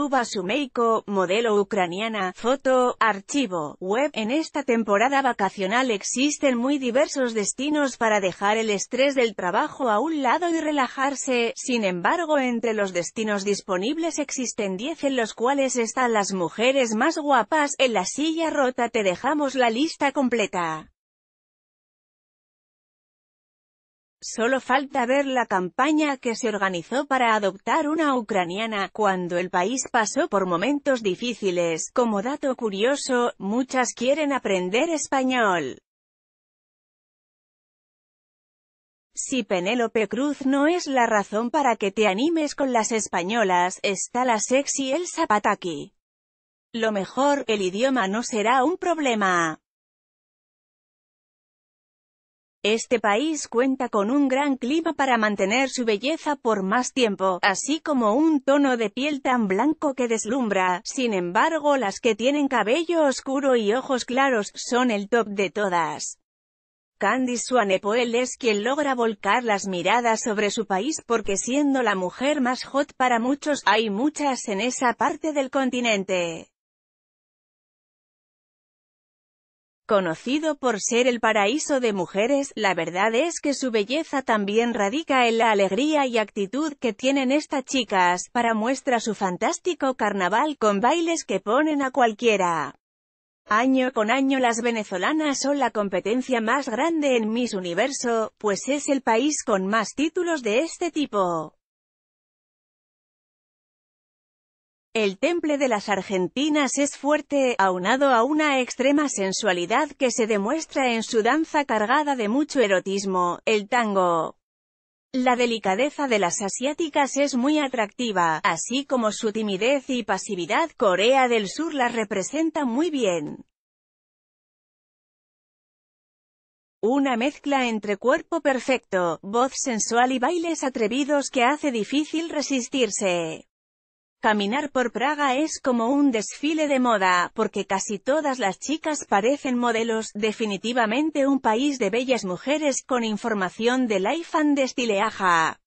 Luba modelo ucraniana, foto, archivo, web. En esta temporada vacacional existen muy diversos destinos para dejar el estrés del trabajo a un lado y relajarse, sin embargo entre los destinos disponibles existen 10 en los cuales están las mujeres más guapas, en la silla rota te dejamos la lista completa. Solo falta ver la campaña que se organizó para adoptar una ucraniana, cuando el país pasó por momentos difíciles. Como dato curioso, muchas quieren aprender español. Si Penélope Cruz no es la razón para que te animes con las españolas, está la sexy Elsa zapataki. Lo mejor, el idioma no será un problema. Este país cuenta con un gran clima para mantener su belleza por más tiempo, así como un tono de piel tan blanco que deslumbra. Sin embargo, las que tienen cabello oscuro y ojos claros, son el top de todas. Candice Swanepoel es quien logra volcar las miradas sobre su país porque siendo la mujer más hot para muchos, hay muchas en esa parte del continente. Conocido por ser el paraíso de mujeres, la verdad es que su belleza también radica en la alegría y actitud que tienen estas chicas, para muestra su fantástico carnaval con bailes que ponen a cualquiera. Año con año las venezolanas son la competencia más grande en Miss Universo, pues es el país con más títulos de este tipo. El temple de las argentinas es fuerte, aunado a una extrema sensualidad que se demuestra en su danza cargada de mucho erotismo, el tango. La delicadeza de las asiáticas es muy atractiva, así como su timidez y pasividad. Corea del Sur la representa muy bien. Una mezcla entre cuerpo perfecto, voz sensual y bailes atrevidos que hace difícil resistirse. Caminar por Praga es como un desfile de moda, porque casi todas las chicas parecen modelos, definitivamente un país de bellas mujeres con información de Life and Estileaja.